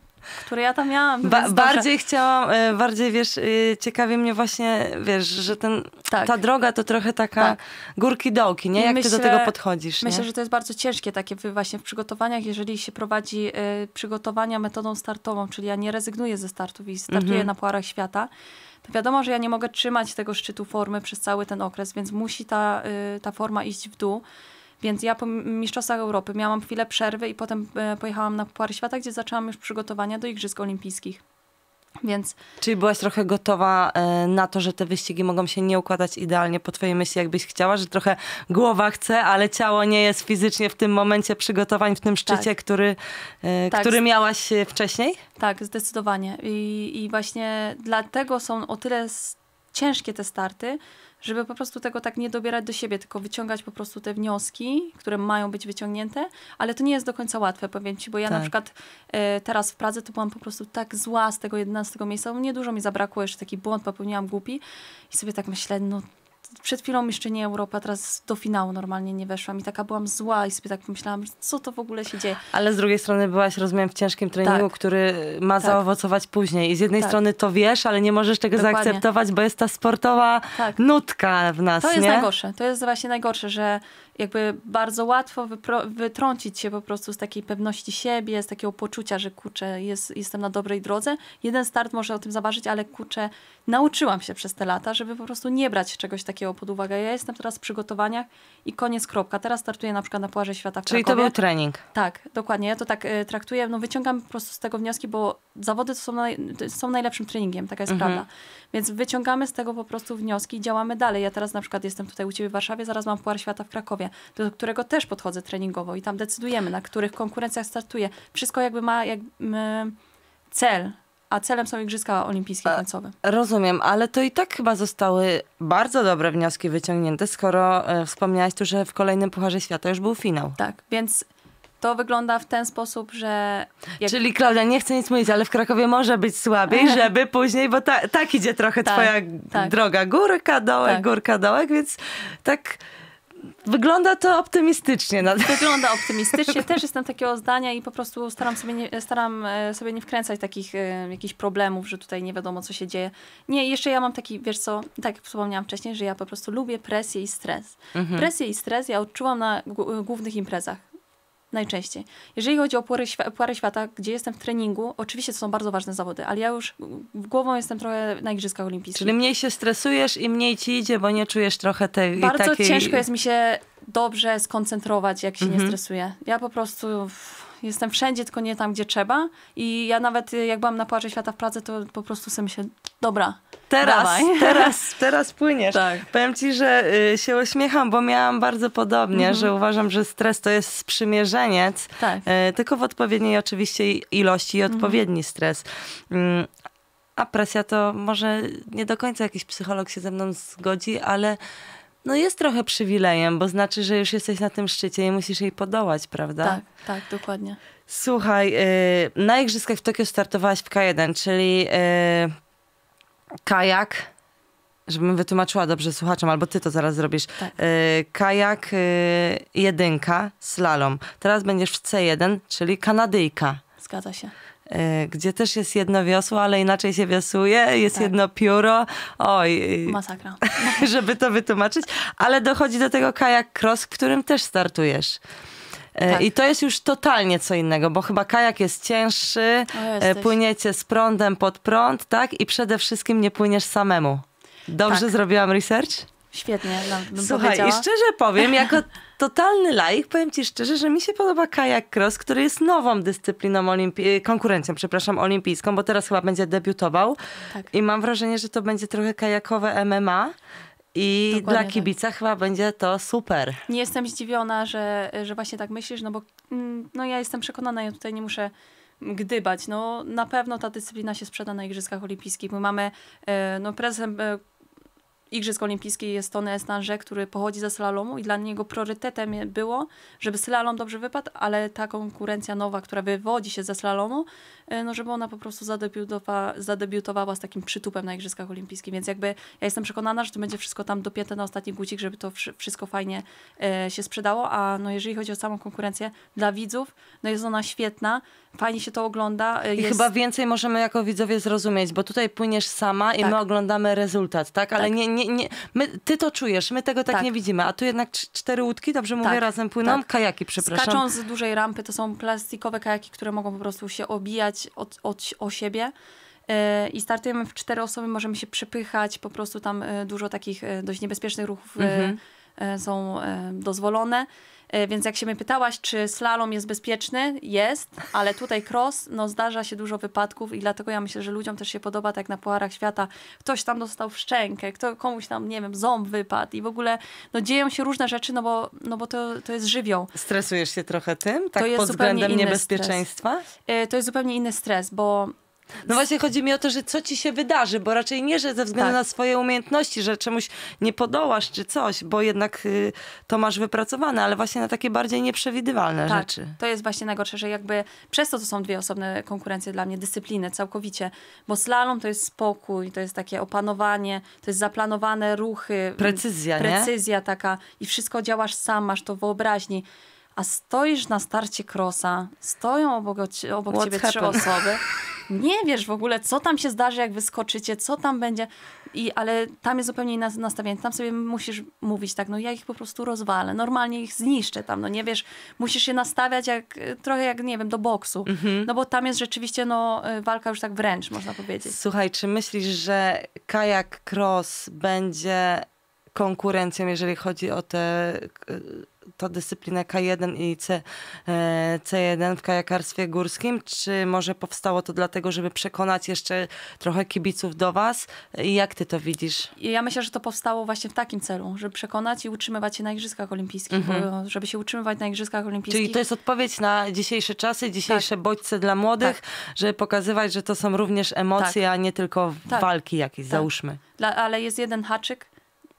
które ja tam miałam. Ba bardziej dobrze. chciałam, e, bardziej wiesz, e, ciekawi mnie właśnie, wiesz, że ten, tak. ta droga to trochę taka tak. górki dołki, nie? Jak myślę, ty do tego podchodzisz? Myślę, nie? że to jest bardzo ciężkie takie właśnie w przygotowaniach, jeżeli się prowadzi y, przygotowania metodą startową, czyli ja nie rezygnuję ze startów i startuję mhm. na Puarach Świata, to wiadomo, że ja nie mogę trzymać tego szczytu formy przez cały ten okres, więc musi ta, y, ta forma iść w dół. Więc ja po Mistrzostwach Europy miałam chwilę przerwy i potem e, pojechałam na Puchary Świata, gdzie zaczęłam już przygotowania do Igrzysk Olimpijskich. Więc... Czyli byłaś trochę gotowa e, na to, że te wyścigi mogą się nie układać idealnie po twojej myśli, jakbyś chciała, że trochę głowa chce, ale ciało nie jest fizycznie w tym momencie przygotowań, w tym szczycie, tak. Który, e, tak. który miałaś wcześniej? Tak, zdecydowanie. I, I właśnie dlatego są o tyle ciężkie te starty, żeby po prostu tego tak nie dobierać do siebie, tylko wyciągać po prostu te wnioski, które mają być wyciągnięte, ale to nie jest do końca łatwe, powiem Ci, bo ja tak. na przykład e, teraz w Pradze to byłam po prostu tak zła z tego 11 miejsca, bo niedużo mi zabrakło, jeszcze taki błąd popełniłam głupi i sobie tak myślę, no przed chwilą jeszcze nie Europa, teraz do finału normalnie nie weszłam i taka byłam zła i sobie tak myślałam, co to w ogóle się dzieje. Ale z drugiej strony byłaś, rozumiem, w ciężkim treningu, tak. który ma tak. zaowocować później i z jednej tak. strony to wiesz, ale nie możesz tego Dokładnie. zaakceptować, bo jest ta sportowa tak. nutka w nas, To jest nie? najgorsze, to jest właśnie najgorsze, że jakby bardzo łatwo wytrącić się po prostu z takiej pewności siebie, z takiego poczucia, że kurczę, jest, jestem na dobrej drodze. Jeden start może o tym zaważyć, ale kurczę, nauczyłam się przez te lata, żeby po prostu nie brać czegoś takiego pod uwagę. Ja jestem teraz w przygotowaniach i koniec, kropka. Teraz startuję na przykład na Pucharze Świata w Czyli Krakowie. to był trening. Tak, dokładnie. Ja to tak y, traktuję, no wyciągam po prostu z tego wnioski, bo zawody to są, naj, są najlepszym treningiem, taka jest mhm. prawda. Więc wyciągamy z tego po prostu wnioski i działamy dalej. Ja teraz na przykład jestem tutaj u Ciebie w Warszawie, zaraz mam Puchar Świata w Krakowie do którego też podchodzę treningowo i tam decydujemy, na których konkurencjach startuję. Wszystko jakby ma jak, cel, a celem są Igrzyska Olimpijskie końcowe. Rozumiem, ale to i tak chyba zostały bardzo dobre wnioski wyciągnięte, skoro e, wspomniałaś tu, że w kolejnym Pucharze Świata już był finał. Tak, więc to wygląda w ten sposób, że... Jak... Czyli Klaudia nie chcę nic mówić, ale w Krakowie może być słabiej, żeby później, bo ta, tak idzie trochę tak, twoja tak. droga, górka, dołek, tak. górka, dołek, więc tak Wygląda to optymistycznie. Wygląda optymistycznie. Też jestem takiego zdania i po prostu staram sobie nie, staram e, sobie nie wkręcać takich e, jakichś problemów, że tutaj nie wiadomo, co się dzieje. Nie, jeszcze ja mam taki, wiesz co, tak jak wspomniałam wcześniej, że ja po prostu lubię presję i stres. Mhm. Presję i stres ja odczułam na e, głównych imprezach najczęściej. Jeżeli chodzi o pory świ świata, gdzie jestem w treningu, oczywiście to są bardzo ważne zawody, ale ja już głową jestem trochę na Igrzyskach Olimpijskich. Czyli mniej się stresujesz i mniej ci idzie, bo nie czujesz trochę tej Bardzo takiej... ciężko jest mi się dobrze skoncentrować, jak się mhm. nie stresuję. Ja po prostu Jestem wszędzie, tylko nie tam, gdzie trzeba. I ja nawet y, jak byłam na Płacze Świata w Pradze, to po prostu sobie się dobra, Teraz, Dawaj. teraz, teraz płyniesz. Tak. Powiem ci, że y, się uśmiecham, bo miałam bardzo podobnie, mm -hmm. że uważam, że stres to jest sprzymierzeniec, tak. y, tylko w odpowiedniej oczywiście ilości i mhm. odpowiedni mm -hmm. stres. Y, a presja to może nie do końca jakiś psycholog się ze mną zgodzi, ale no jest trochę przywilejem, bo znaczy, że już jesteś na tym szczycie i musisz jej podołać, prawda? Tak, tak, dokładnie. Słuchaj, y, na igrzyskach w Tokio startowałaś w K1, czyli y, kajak, żebym wytłumaczyła dobrze słuchaczom, albo ty to zaraz zrobisz. Tak. Y, kajak jedynka, slalom. Teraz będziesz w C1, czyli Kanadyjka. Zgadza się. E, gdzie też jest jedno wiosło, ale inaczej się wiosuje, jest tak. jedno pióro. Oj. Masakra. żeby to wytłumaczyć. Ale dochodzi do tego kajak cross, którym też startujesz. E, tak. I to jest już totalnie co innego, bo chyba kajak jest cięższy, e, płyniecie z prądem pod prąd, tak? I przede wszystkim nie płyniesz samemu. Dobrze tak. zrobiłam research? Świetnie, no, bym Słuchaj, i szczerze powiem, jako totalny laik, powiem ci szczerze, że mi się podoba kajak cross, który jest nową dyscypliną, olimpi- konkurencją, przepraszam, olimpijską, bo teraz chyba będzie debiutował. Tak. I mam wrażenie, że to będzie trochę kajakowe MMA. I Dokładnie dla tak. kibica tak. chyba będzie to super. Nie jestem zdziwiona, że, że właśnie tak myślisz, no bo mm, no ja jestem przekonana, ja tutaj nie muszę gdybać. No, na pewno ta dyscyplina się sprzeda na Igrzyskach Olimpijskich. My mamy e, no, prezesem e, Igrzysk Olimpijskich jest Tony Estanże, który pochodzi ze slalomu i dla niego priorytetem było, żeby slalom dobrze wypadł, ale ta konkurencja nowa, która wywodzi się ze slalomu, E, no żeby ona po prostu zadebiutowała, zadebiutowała z takim przytupem na Igrzyskach Olimpijskich, więc jakby ja jestem przekonana, że to będzie wszystko tam dopięte na ostatni guzik, żeby to wszystko fajnie e, się sprzedało, a no jeżeli chodzi o samą konkurencję dla widzów, no jest ona świetna, fajnie się to ogląda. E, I jest... chyba więcej możemy jako widzowie zrozumieć, bo tutaj płyniesz sama i tak. my oglądamy rezultat, tak? Ale tak. Nie, nie, nie, my, ty to czujesz, my tego tak, tak. nie widzimy, a tu jednak cztery łódki, dobrze mówię, tak. razem płyną, tak. kajaki, przepraszam. Skaczą z dużej rampy, to są plastikowe kajaki, które mogą po prostu się obijać, od o, o siebie e, i startujemy w cztery osoby, możemy się przepychać, po prostu tam e, dużo takich e, dość niebezpiecznych ruchów mhm. E, są e, dozwolone. E, więc jak się mnie pytałaś, czy slalom jest bezpieczny, jest, ale tutaj cross, no zdarza się dużo wypadków i dlatego ja myślę, że ludziom też się podoba, tak na Puarach Świata, ktoś tam dostał w szczękę, kto, komuś tam, nie wiem, ząb wypadł i w ogóle, no dzieją się różne rzeczy, no bo, no bo to, to jest żywioł. Stresujesz się trochę tym, tak to pod względem niebezpieczeństwa? Stres. To jest zupełnie inny stres, bo no właśnie chodzi mi o to, że co ci się wydarzy, bo raczej nie, że ze względu tak. na swoje umiejętności, że czemuś nie podołasz czy coś, bo jednak y, to masz wypracowane, ale właśnie na takie bardziej nieprzewidywalne tak. rzeczy. To jest właśnie najgorsze, że jakby przez to to są dwie osobne konkurencje dla mnie, dyscypliny całkowicie, bo slalom to jest spokój, to jest takie opanowanie, to jest zaplanowane ruchy. Precyzja, precyzja nie? Precyzja taka i wszystko działasz sam, masz to wyobraźni a stoisz na starcie krosa, stoją obok, obok ciebie happened? trzy osoby. Nie wiesz w ogóle, co tam się zdarzy, jak wyskoczycie, co tam będzie. I, ale tam jest zupełnie inne nastawienie. Tam sobie musisz mówić tak, no ja ich po prostu rozwalę, normalnie ich zniszczę tam, no nie wiesz, musisz się nastawiać jak, e, trochę jak, nie wiem, do boksu. Mhm. No bo tam jest rzeczywiście no, e, walka już tak wręcz, można powiedzieć. Słuchaj, czy myślisz, że kajak cross będzie konkurencją, jeżeli chodzi o tę to dyscyplinę K1 i C, e, C1 w kajakarstwie górskim? Czy może powstało to dlatego, żeby przekonać jeszcze trochę kibiców do Was? I jak Ty to widzisz? Ja myślę, że to powstało właśnie w takim celu, żeby przekonać i utrzymywać się na Igrzyskach Olimpijskich. Mhm. żeby się utrzymywać na Igrzyskach Olimpijskich. Czyli to jest odpowiedź na dzisiejsze czasy, dzisiejsze tak. bodźce dla młodych, tak. żeby pokazywać, że to są również emocje, tak. a nie tylko tak. walki jakieś, tak. załóżmy. Dla, ale jest jeden haczyk,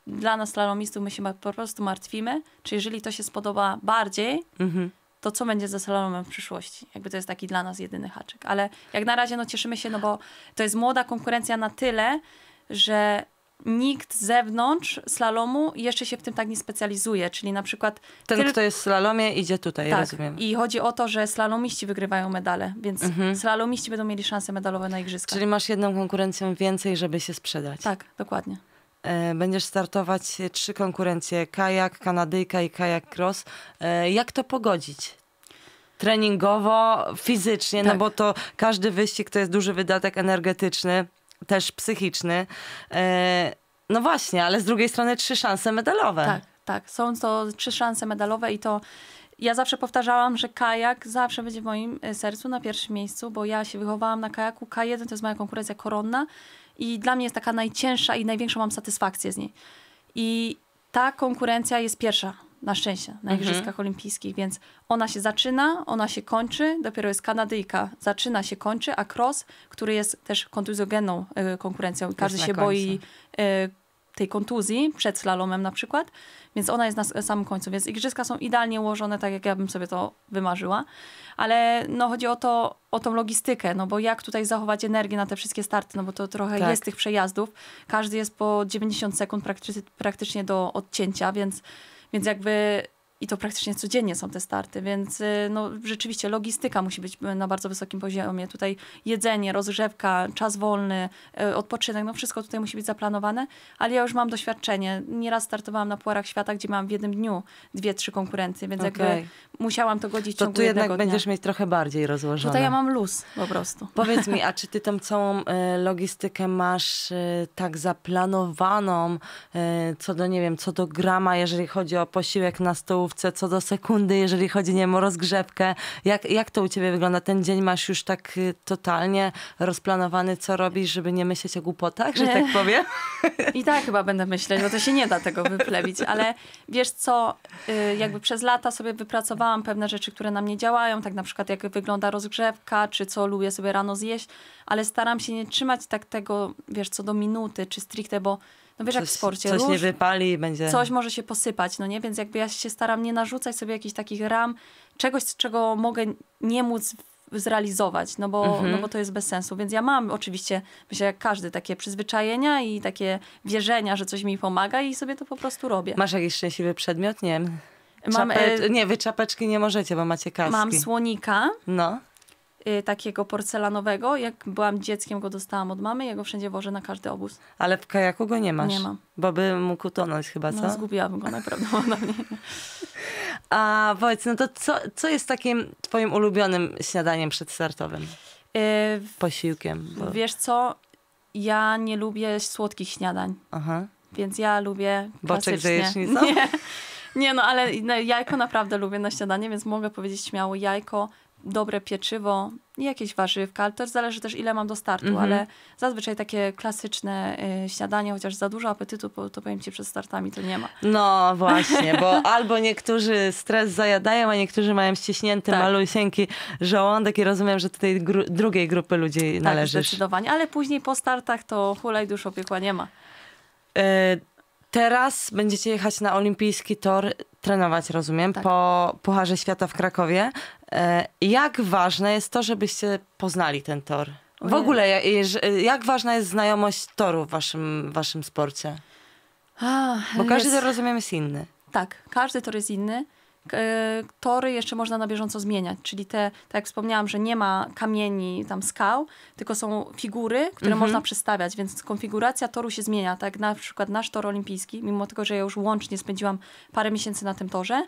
dla nas, slalomistów, my się po prostu martwimy, czy jeżeli to się spodoba bardziej, mhm. to co będzie ze slalomem w przyszłości? Jakby to jest taki dla nas jedyny haczyk. Ale jak na razie no cieszymy się, no bo to jest młoda konkurencja na tyle, że nikt z zewnątrz slalomu jeszcze się w tym tak nie specjalizuje, czyli na przykład... Ten, tyl... kto jest w slalomie, idzie tutaj, tak. rozumiem. i chodzi o to, że slalomiści wygrywają medale, więc mhm. slalomiści będą mieli szanse medalowe na igrzyskach. Czyli masz jedną konkurencją więcej, żeby się sprzedać. Tak, dokładnie. E, będziesz startować trzy konkurencje: kajak, kanadyjka i kajak cross. E, jak to pogodzić? Treningowo, fizycznie, no tak. no bo to każdy wyścig to jest duży wydatek energetyczny, też psychiczny. E, no właśnie, ale z drugiej strony trzy szanse medalowe. Tak, tak. Są to trzy szanse medalowe i to ja zawsze powtarzałam, że kajak zawsze będzie w moim sercu na pierwszym miejscu, bo ja się wychowałam na kajaku. K1 to jest moja konkurencja koronna i dla mnie jest taka najcięższa i największą mam satysfakcję z niej. I ta konkurencja jest pierwsza, na szczęście, na mhm. Igrzyskach Olimpijskich, więc ona się zaczyna, ona się kończy, dopiero jest Kanadyjka, zaczyna się, kończy, a cross, który jest też kontuzjogenną y, konkurencją, każdy się końcu. boi y, tej kontuzji przed slalomem na przykład, więc ona jest na samym końcu, więc igrzyska są idealnie ułożone, tak jak ja bym sobie to wymarzyła. Ale no chodzi o to, o tą logistykę, no bo jak tutaj zachować energię na te wszystkie starty, no bo to trochę tak. jest tych przejazdów. Każdy jest po 90 sekund prakty praktycznie do odcięcia, więc, więc jakby i to praktycznie codziennie są te starty, więc y, no, rzeczywiście logistyka musi być y, na bardzo wysokim poziomie. Tutaj jedzenie, rozgrzewka, czas wolny, y, odpoczynek, no wszystko tutaj musi być zaplanowane, ale ja już mam doświadczenie. Nieraz startowałam na Puarach Świata, gdzie mam w jednym dniu dwie, trzy konkurencje, więc okay. jakby musiałam to godzić to ciągu tu jednak dnia. będziesz mieć trochę bardziej rozłożone. Tutaj ja mam luz po prostu. Powiedz mi, a czy ty tą całą logistykę masz tak zaplanowaną, co do, nie wiem, co do grama, jeżeli chodzi o posiłek na stół, co do sekundy, jeżeli chodzi, nie wiem, o rozgrzewkę. Jak, jak to u ciebie wygląda? Ten dzień masz już tak y, totalnie rozplanowany, co robisz, żeby nie myśleć o głupotach, że tak powiem? I tak chyba będę myśleć, bo to się nie da tego wyplewić, ale wiesz co, y, jakby przez lata sobie wypracowałam pewne rzeczy, które na mnie działają, tak na przykład jak wygląda rozgrzewka, czy co lubię sobie rano zjeść, ale staram się nie trzymać tak tego, wiesz, co do minuty, czy stricte, bo no wiesz, coś, jak w sporcie. Coś róż, nie wypali będzie... Coś może się posypać, no nie? Więc jakby ja się staram nie narzucać sobie jakichś takich ram, czegoś, czego mogę nie móc zrealizować, no bo, mhm. no bo to jest bez sensu. Więc ja mam oczywiście, myślę jak każdy, takie przyzwyczajenia i takie wierzenia, że coś mi pomaga i sobie to po prostu robię. Masz jakiś szczęśliwy przedmiot? Nie wiem. Mam, Czape... Nie, wy czapeczki nie możecie, bo macie kaski. Mam słonika. No. Y, takiego porcelanowego. Jak byłam dzieckiem, go dostałam od mamy. Ja go wszędzie wożę na każdy obóz. Ale w kajaku go nie masz? Nie mam. Bo by mógł utonąć chyba, no, co? No, zgubiłabym go najprawdopodobniej. A powiedz, no to co, co jest takim twoim ulubionym śniadaniem przedstartowym? Yy, Posiłkiem. Bo... Wiesz co, ja nie lubię słodkich śniadań. Aha. Więc ja lubię Boczek z jajecznicą? Nie. nie, no ale jajko naprawdę lubię na śniadanie, więc mogę powiedzieć śmiało jajko, dobre pieczywo i jakieś warzywka, ale też zależy też ile mam do startu, mm -hmm. ale zazwyczaj takie klasyczne y, śniadanie, chociaż za dużo apetytu, bo, to powiem ci, przed startami to nie ma. No właśnie, bo albo niektórzy stres zajadają, a niektórzy mają ściśnięty, tak. malusieńki żołądek i rozumiem, że do tej gru drugiej grupy ludzi tak, zdecydowanie, ale później po startach to hulaj dusz opiekła nie ma. Y Teraz będziecie jechać na olimpijski tor trenować, rozumiem, tak. po Pucharze Świata w Krakowie. E, jak ważne jest to, żebyście poznali ten tor? W ogóle, e, jak, ważna jest znajomość toru w waszym, waszym sporcie? Bo każdy jest... tor, rozumiem, jest inny. Tak, każdy tor jest inny tory jeszcze można na bieżąco zmieniać, czyli te, tak jak wspomniałam, że nie ma kamieni, tam skał, tylko są figury, które mhm. można przestawiać, więc konfiguracja toru się zmienia, tak na przykład nasz tor olimpijski, mimo tego, że ja już łącznie spędziłam parę miesięcy na tym torze,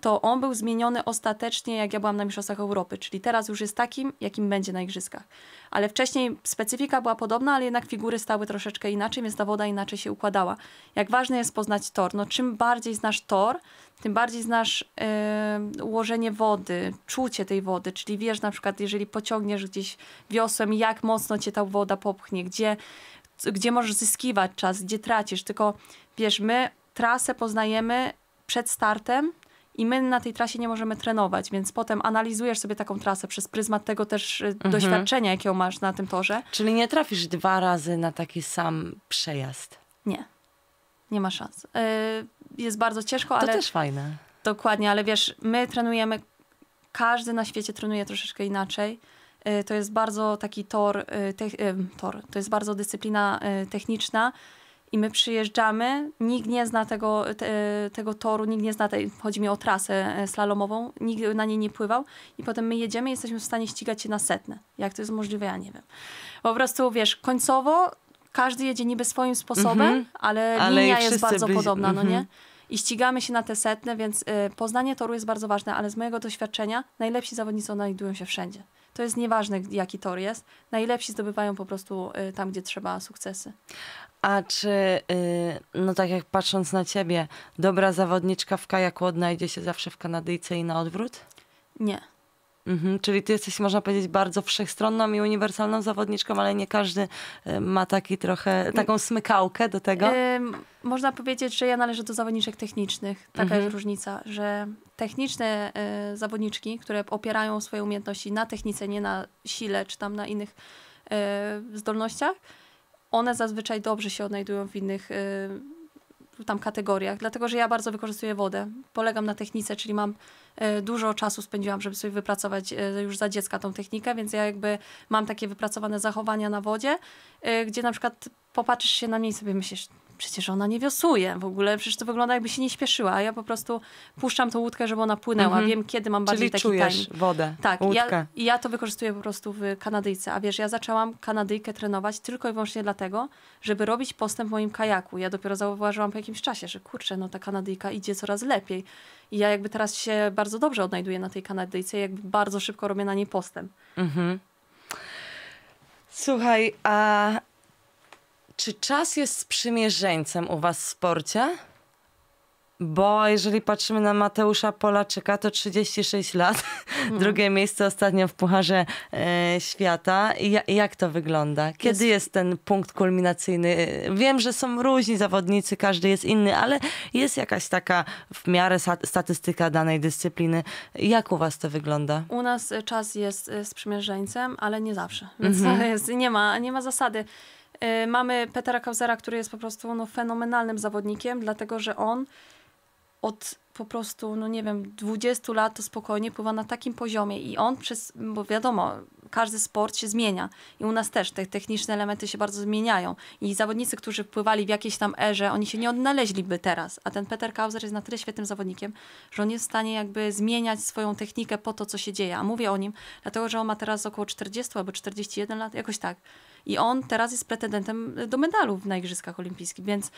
to on był zmieniony ostatecznie, jak ja byłam na Mistrzostwach Europy, czyli teraz już jest takim, jakim będzie na Igrzyskach. Ale wcześniej specyfika była podobna, ale jednak figury stały troszeczkę inaczej, więc ta woda inaczej się układała. Jak ważne jest poznać tor? No, czym bardziej znasz tor, tym bardziej znasz ułożenie wody, czucie tej wody, czyli wiesz na przykład, jeżeli pociągniesz gdzieś wiosłem, jak mocno cię ta woda popchnie, gdzie, gdzie możesz zyskiwać czas, gdzie tracisz, tylko wiesz, my trasę poznajemy przed startem, i my na tej trasie nie możemy trenować, więc potem analizujesz sobie taką trasę przez pryzmat tego też y, mhm. doświadczenia, jakie masz na tym torze. Czyli nie trafisz dwa razy na taki sam przejazd. Nie. Nie ma szans. Y, jest bardzo ciężko, to ale... To też fajne. Dokładnie, ale wiesz, my trenujemy, każdy na świecie trenuje troszeczkę inaczej. Y, to jest bardzo taki tor, te, tor to jest bardzo dyscyplina techniczna, i my przyjeżdżamy, nikt nie zna tego, te, tego toru, nikt nie zna tej, chodzi mi o trasę e, slalomową, nikt na niej nie pływał i potem my jedziemy i jesteśmy w stanie ścigać się na setne. Jak to jest możliwe, ja nie wiem. Po prostu, wiesz, końcowo każdy jedzie niby swoim sposobem, mm -hmm. ale, ale, linia jest bardzo byli... podobna, mm -hmm. no nie? Mhm. i ścigamy się na te setne, więc e, poznanie toru jest bardzo ważne, ale z mojego doświadczenia najlepsi zawodnicy znajdują się wszędzie to jest nieważne, jaki tor jest. Najlepsi zdobywają po prostu y, tam, gdzie trzeba sukcesy. A czy, y, no tak jak patrząc na ciebie, dobra zawodniczka w kajaku odnajdzie się zawsze w Kanadyjce i na odwrót? Nie. Mhm, czyli ty jesteś, można powiedzieć, bardzo wszechstronną i uniwersalną zawodniczką, ale nie każdy e, ma taki trochę, taką smykałkę do tego. Yy, można powiedzieć, że ja należę do zawodniczek technicznych. Taka mhm. jest różnica, że techniczne e, zawodniczki, które opierają swoje umiejętności na technice, nie na sile czy tam na innych e, zdolnościach, one zazwyczaj dobrze się odnajdują w innych y, tam kategoriach, dlatego że ja bardzo wykorzystuję wodę. Polegam na technice, czyli mam e, dużo czasu spędziłam, żeby sobie wypracować e, już za dziecka tą technikę, więc ja jakby mam takie wypracowane zachowania na wodzie, e, gdzie na przykład popatrzysz się na mnie i sobie myślisz, przecież ona nie wiosuje w ogóle, przecież to wygląda jakby się nie śpieszyła, a ja po prostu puszczam tą łódkę, żeby ona płynęła. Mhm. Wiem, kiedy mam bardziej Czyli taki czujesz time. wodę, Tak, łódkę. ja, ja to wykorzystuję po prostu w Kanadyjce. A wiesz, ja zaczęłam Kanadyjkę trenować tylko i wyłącznie dlatego, żeby robić postęp w moim kajaku. Ja dopiero zauważyłam po jakimś czasie, że kurczę, no ta Kanadyjka idzie coraz lepiej. I ja jakby teraz się bardzo dobrze odnajduję na tej Kanadyjce i jakby bardzo szybko robię na niej postęp. Mhm. Słuchaj, a czy czas jest sprzymierzeńcem u was w sporcie? Bo jeżeli patrzymy na Mateusza Polaczyka, to 36 lat, mm. drugie miejsce ostatnio w Pucharze e, Świata. Ja, jak to wygląda? Kiedy jest... jest... ten punkt kulminacyjny? Wiem, że są różni zawodnicy, każdy jest inny, ale jest jakaś taka w miarę statystyka danej dyscypliny. Jak u was to wygląda? U nas czas jest e, sprzymierzeńcem, ale nie zawsze, mhm. więc mm -hmm. jest, nie, ma, nie ma zasady Y, mamy Petera Kauzera, który jest po prostu no, fenomenalnym zawodnikiem, dlatego że on od po prostu, no nie wiem, 20 lat to spokojnie pływa na takim poziomie i on przez, bo wiadomo, każdy sport się zmienia i u nas też te techniczne elementy się bardzo zmieniają i zawodnicy, którzy pływali w jakiejś tam erze, oni się nie odnaleźliby teraz, a ten Peter Kauser jest na tyle świetnym zawodnikiem, że on jest w stanie jakby zmieniać swoją technikę po to, co się dzieje, a mówię o nim, dlatego, że on ma teraz około 40 albo 41 lat, jakoś tak, i on teraz jest pretendentem do medalu na Igrzyskach Olimpijskich, więc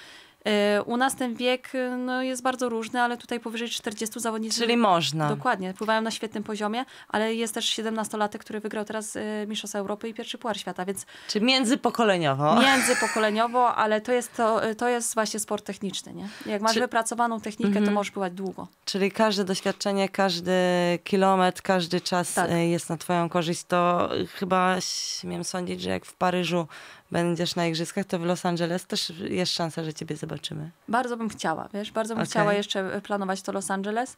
E, u nas ten wiek y, no, jest bardzo różny, ale tutaj powyżej 40 zawodników. Czyli można. Dokładnie, pływają na świetnym poziomie, ale jest też 17-latek, który wygrał teraz y, Mistrzostwa Europy i pierwszy Puar Świata, więc... Czy międzypokoleniowo. Międzypokoleniowo, ale to jest, to, y, to jest właśnie sport techniczny, nie? Jak masz Czy... wypracowaną technikę, to mhm. możesz pływać długo. Czyli każde doświadczenie, każdy kilometr, każdy czas tak. jest na twoją korzyść. To chyba śmiem sądzić, że jak w Paryżu będziesz na igrzyskach, to w Los Angeles też jest szansa, że ciebie zobaczymy. Bardzo bym chciała, wiesz, bardzo bym okay. chciała jeszcze e, planować to Los Angeles.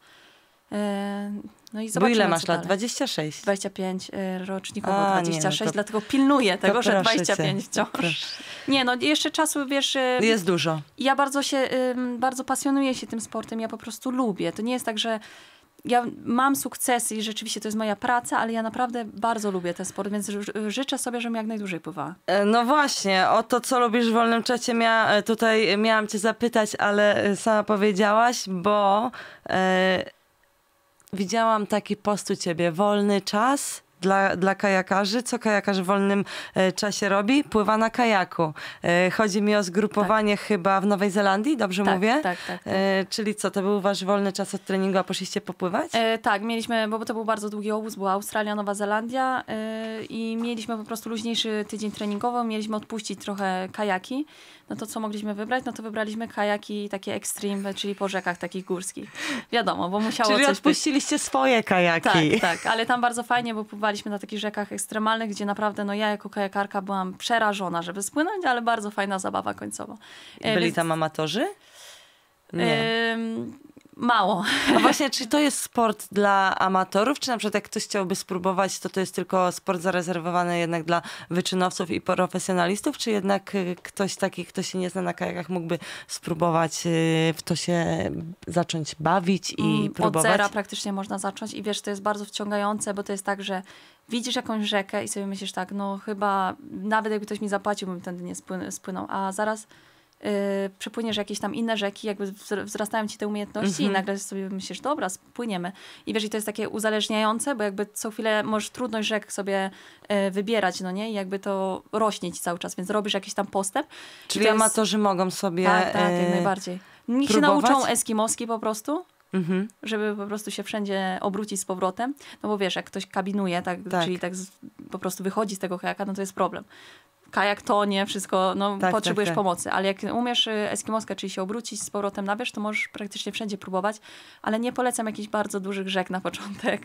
E, no i zobaczymy. Bo ile masz lat? 26. 25, rocznikowo A, 26, nie, no dlatego pilnuję to tego, że 25 cię, wciąż. Nie, no jeszcze czasu, wiesz... E, jest dużo. Ja bardzo się, bardzo pasjonuję się tym sportem, ja po prostu lubię. To nie jest tak, że ja mam sukcesy i rzeczywiście to jest moja praca, ale ja naprawdę bardzo lubię ten sport, więc życzę sobie, żebym jak najdłużej pływała. E, no właśnie, o to, co lubisz w wolnym czasie, mia e, tutaj miałam cię zapytać, ale e, sama powiedziałaś, bo e, widziałam taki post u ciebie, wolny czas dla, dla kajakarzy. Co kajakarz w wolnym e, czasie robi? Pływa na kajaku. E, chodzi mi o zgrupowanie tak. chyba w Nowej Zelandii, dobrze tak, mówię? Tak, tak, e, tak. Czyli co, to był wasz wolny czas od treningu, a poszliście popływać? E, tak, mieliśmy, bo to był bardzo długi obóz, była Australia, Nowa Zelandia e, i mieliśmy po prostu luźniejszy tydzień treningowy, mieliśmy odpuścić trochę kajaki no to co mogliśmy wybrać? No to wybraliśmy kajaki takie extreme, czyli po rzekach takich górskich. Wiadomo, bo musiało czyli coś odpuściliście być... swoje kajaki. Tak, tak, ale tam bardzo fajnie, bo pływaliśmy na takich rzekach ekstremalnych, gdzie naprawdę, no ja jako kajakarka byłam przerażona, żeby spłynąć, ale bardzo fajna zabawa końcowa. E, Byli Więc... tam amatorzy? Nie. Mało. A właśnie, czy to jest sport dla amatorów, czy na przykład jak ktoś chciałby spróbować, to to jest tylko sport zarezerwowany jednak dla wyczynowców i profesjonalistów, czy jednak y, ktoś taki, kto się nie zna na kajakach, mógłby spróbować y, w to się zacząć bawić i mm, próbować? Od zera praktycznie można zacząć i wiesz, to jest bardzo wciągające, bo to jest tak, że widzisz jakąś rzekę i sobie myślisz tak, no chyba nawet jakby ktoś mi zapłacił, bym tędy nie spłynął, a zaraz Y, przepłyniesz jakieś tam inne rzeki, jakby wzrastają ci te umiejętności mm -hmm. i mhm. nagle sobie myślisz, dobra, spłyniemy. I wiesz, i to jest takie uzależniające, bo jakby co chwilę możesz trudność rzek sobie y, wybierać, no nie? I jakby to rośnie ci cały czas, więc robisz jakiś tam postęp. Czyli to amatorzy mogą sobie Tak, tak, jak y, najbardziej. Niech próbować? się nauczą eskimoski po prostu. Mhm. żeby po prostu się wszędzie obrócić z powrotem. No bo wiesz, jak ktoś kabinuje, tak, tak. czyli tak z, po prostu wychodzi z tego kajaka, no to jest problem kajak tonie, wszystko, no tak, tak potrzebujesz tak, tak. pomocy. Ale jak umiesz y, eskimoskę, czyli się obrócić z powrotem na wierzch, to możesz praktycznie wszędzie próbować, ale nie polecam jakichś bardzo dużych rzek na początek.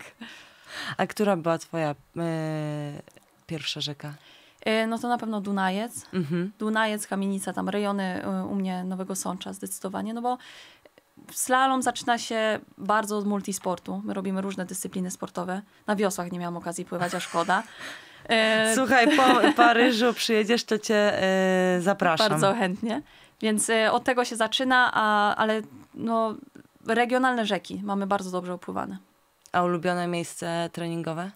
A która była twoja y, pierwsza rzeka? Y, no to na pewno Dunajec. Mhm. Dunajec, Kamienica, tam rejony u mnie Nowego Sącza zdecydowanie, no bo slalom zaczyna się bardzo od multisportu. My robimy różne dyscypliny sportowe. Na wiosłach nie miałam okazji pływać, a szkoda. E, Słuchaj, po Paryżu przyjedziesz, to cię e, zapraszam. Bardzo chętnie. Więc e, od tego się zaczyna, a, ale no, regionalne rzeki mamy bardzo dobrze opływane. A ulubione miejsce treningowe?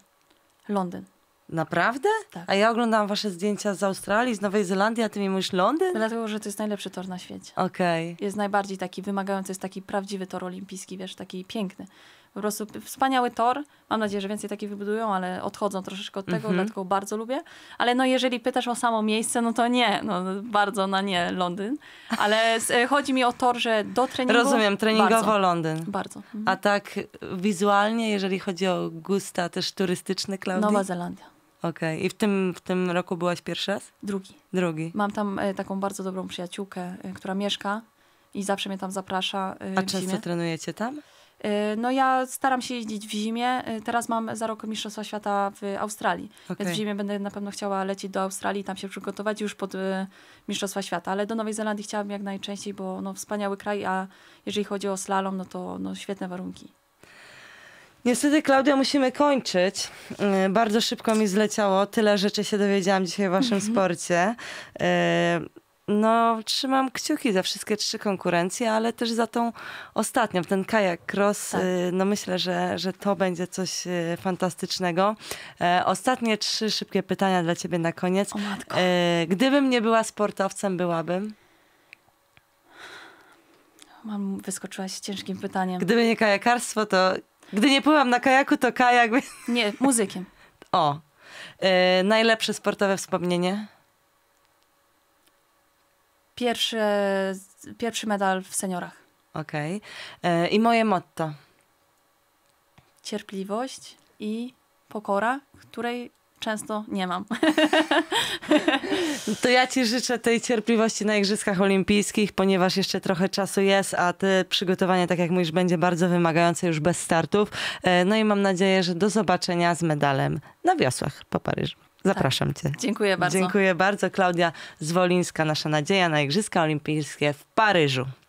Londyn. Naprawdę? Tak. A ja oglądam wasze zdjęcia z Australii, z Nowej Zelandii, a ty mi mówisz Londyn? Dlatego, że to jest najlepszy tor na świecie. Okej. Okay. Jest najbardziej taki wymagający, jest taki prawdziwy tor olimpijski, wiesz, taki piękny po prostu wspaniały tor. Mam nadzieję, że więcej takich wybudują, ale odchodzą troszeczkę od tego, mhm. dlatego bardzo lubię. Ale no jeżeli pytasz o samo miejsce, no to nie, no bardzo na nie Londyn. Ale e, chodzi mi o tor, że do treningu... Rozumiem, treningowo bardzo, Londyn. Bardzo. Mhm. A tak wizualnie, jeżeli chodzi o gusta też turystyczny Klaudii? Nowa Zelandia. Okej. Okay. I w tym, w tym roku byłaś pierwszy raz? Drugi. Drugi. Mam tam e, taką bardzo dobrą przyjaciółkę, e, która mieszka i zawsze mnie tam zaprasza. A często zimie. trenujecie tam? Y, no ja staram się jeździć w zimie. Y, teraz mam za rok Mistrzostwa Świata w Australii. Okay. Więc w zimie będę na pewno chciała lecieć do Australii, tam się przygotować już pod y, Mistrzostwa Świata. Ale do Nowej Zelandii chciałabym jak najczęściej, bo no, wspaniały kraj, a jeżeli chodzi o slalom, no to no, świetne warunki. Niestety, Klaudia, musimy kończyć. Bardzo szybko mi zleciało. Tyle rzeczy się dowiedziałam dzisiaj o Waszym mhm. sporcie no, trzymam kciuki za wszystkie trzy konkurencje, ale też za tą ostatnią, ten kajak cross. Tak. Y, no myślę, że, że to będzie coś y, fantastycznego. E, ostatnie trzy szybkie pytania dla ciebie na koniec. O matko. E, gdybym nie była sportowcem, byłabym? Mam, wyskoczyłaś ciężkim pytaniem. Gdyby nie kajakarstwo, to... Gdy nie pływam na kajaku, to kajak... Nie, muzykiem. O. E, najlepsze sportowe wspomnienie? pierwszy, pierwszy medal w seniorach. Okej. Okay. E, I moje motto? Cierpliwość i pokora, której często nie mam. To ja ci życzę tej cierpliwości na Igrzyskach Olimpijskich, ponieważ jeszcze trochę czasu jest, a te przygotowanie, tak jak mówisz, będzie bardzo wymagające już bez startów. E, no i mam nadzieję, że do zobaczenia z medalem na wiosłach po Paryżu. Zapraszam tak. cię. Dziękuję bardzo. Dziękuję bardzo. Klaudia Zwolińska, nasza nadzieja na Igrzyska Olimpijskie w Paryżu.